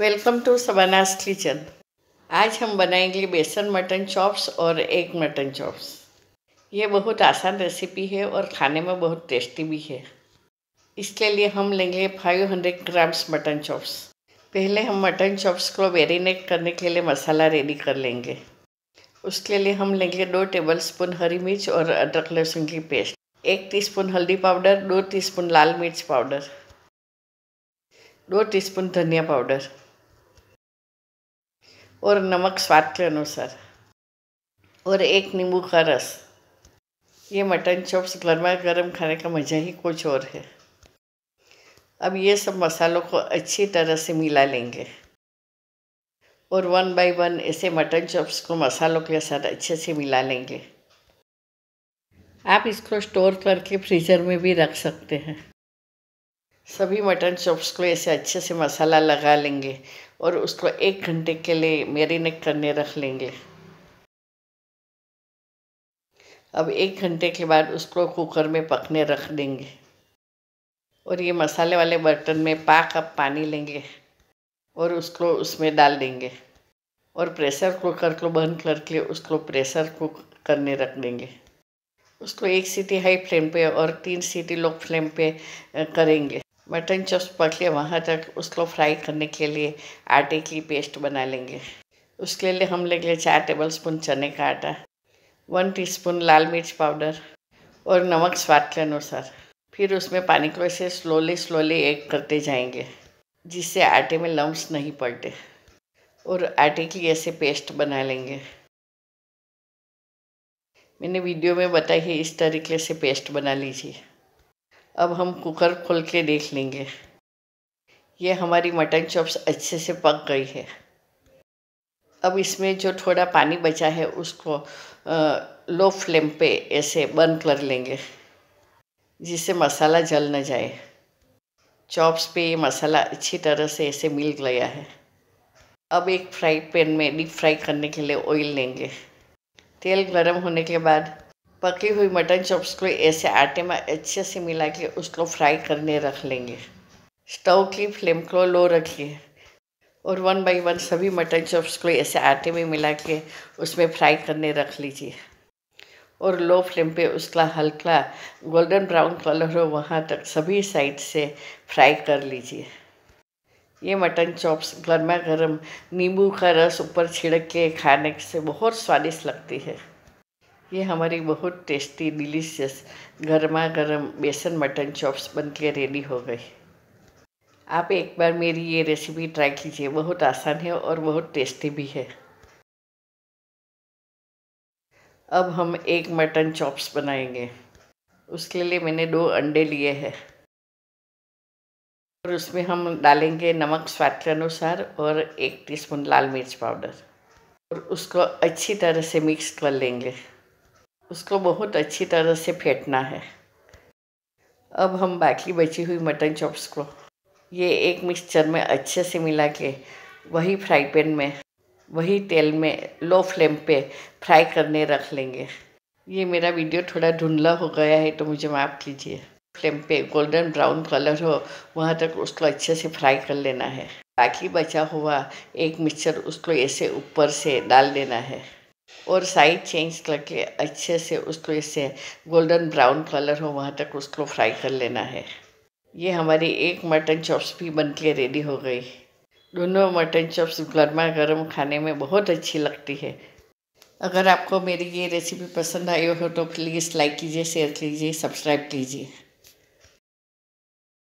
welcome to सबानास kitchen आज हम बनाएंगे बेसन मटन चॉप्स और एग मटन चॉप्स ये बहुत आसान रेसिपी है और खाने में बहुत टेस्टी भी है इसके लिए हम लेंगे 500 ग्राम्स मटन चॉप्स पहले हम मटन चॉप्स को मेरीनेट करने के लिए मसाला रेडी कर लेंगे उसके लिए हम लेंगे दो टेबल स्पून हरी मिर्च और अदरक लहसुन की पेस्ट एक टीस्पून हल्दी पाउडर दो टीस्पून लाल मिर्च पाउडर दो टीस्पून धनिया पाउडर और नमक स्वाद के अनुसार और एक नींबू का रस ये मटन चॉप्स गर्मा गर्म खाने का मज़ा ही कुछ और है अब ये सब मसालों को अच्छी तरह से मिला लेंगे और वन बाय वन ऐसे मटन चॉप्स को मसालों के साथ अच्छे से मिला लेंगे आप इसको स्टोर करके फ्रीजर में भी रख सकते हैं सभी मटन चॉप्स को ऐसे अच्छे से मसाला लगा लेंगे और उसको एक घंटे के लिए मैरिनेट करने रख लेंगे अब एक घंटे के बाद उसको कुकर में पकने रख देंगे और ये मसाले वाले बर्तन में पाक कप पानी लेंगे और उसको उसमें डाल देंगे और प्रेशर कुकर को बंद करके उसको प्रेशर कुक करने रख देंगे उसको एक सीटी हाई फ्लेम पे और तीन सीटी लो फ्लेम पे करेंगे मटन चॉप्स पक लिए वहाँ तक उसको फ्राई करने के लिए आटे की पेस्ट बना लेंगे उसके लिए हम लेंगे चार टेबल स्पून चने का आटा वन टी लाल मिर्च पाउडर और नमक स्वाद के अनुसार फिर उसमें पानी को ऐसे स्लोली स्लोली एक करते जाएंगे जिससे आटे में लम्ब नहीं पड़ते और आटे की ऐसे पेस्ट बना लेंगे मैंने वीडियो में बताई है इस तरीके से पेस्ट बना लीजिए अब हम कुकर खोल के देख लेंगे ये हमारी मटन चॉप्स अच्छे से पक गई है अब इसमें जो थोड़ा पानी बचा है उसको आ, लो फ्लेम पे ऐसे बंद कर लेंगे जिससे मसाला जल न जाए चॉप्स पे ये मसाला अच्छी तरह से ऐसे मिल गया है अब एक फ्राई पैन में डीप फ्राई करने के लिए ऑयल लेंगे तेल गर्म होने के बाद पकी हुई मटन चॉप्स को ऐसे आटे में अच्छे से मिला के उसको फ्राई करने रख लेंगे स्टोव की फ्लेम को लो रखिए और वन बाई वन सभी मटन चॉप्स को ऐसे आटे में मिला के उसमें फ्राई करने रख लीजिए और लो फ्लेम पे उसका हल्का गोल्डन ब्राउन कलर हो वहाँ तक सभी साइड से फ्राई कर लीजिए ये मटन चॉप्स गर्मा गर्म नींबू का रस ऊपर छिड़क के खाने से बहुत स्वादिष्ट लगती है ये हमारी बहुत टेस्टी डिलीशियस गर्मा गर्म बेसन मटन चॉप्स बनके रेडी हो गई आप एक बार मेरी ये रेसिपी ट्राई कीजिए बहुत आसान है और बहुत टेस्टी भी है अब हम एक मटन चॉप्स बनाएंगे उसके लिए मैंने दो अंडे लिए हैं और उसमें हम डालेंगे नमक स्वाद के अनुसार और एक टीस्पून लाल मिर्च पाउडर और उसको अच्छी तरह से मिक्स कर लेंगे उसको बहुत अच्छी तरह से फेंटना है अब हम बाकी बची हुई मटन चॉप्स को ये एक मिक्सचर में अच्छे से मिला के वही फ्राई पैन में वही तेल में लो फ्लेम पे फ्राई करने रख लेंगे ये मेरा वीडियो थोड़ा धुंधला हो गया है तो मुझे माफ़ कीजिए फ्लेम पे गोल्डन ब्राउन कलर हो वहाँ तक उसको अच्छे से फ्राई कर लेना है बाकी बचा हुआ एक मिक्सचर उसको ऐसे ऊपर से डाल देना है और साइड चेंज करके अच्छे से उसको इससे गोल्डन ब्राउन कलर हो वहाँ तक उसको फ्राई कर लेना है ये हमारी एक मटन चॉप्स भी बन के रेडी हो गई दोनों मटन चॉप्स गर्मा गर्म खाने में बहुत अच्छी लगती है अगर आपको मेरी ये रेसिपी पसंद आई हो तो प्लीज़ लाइक कीजिए शेयर कीजिए सब्सक्राइब कीजिए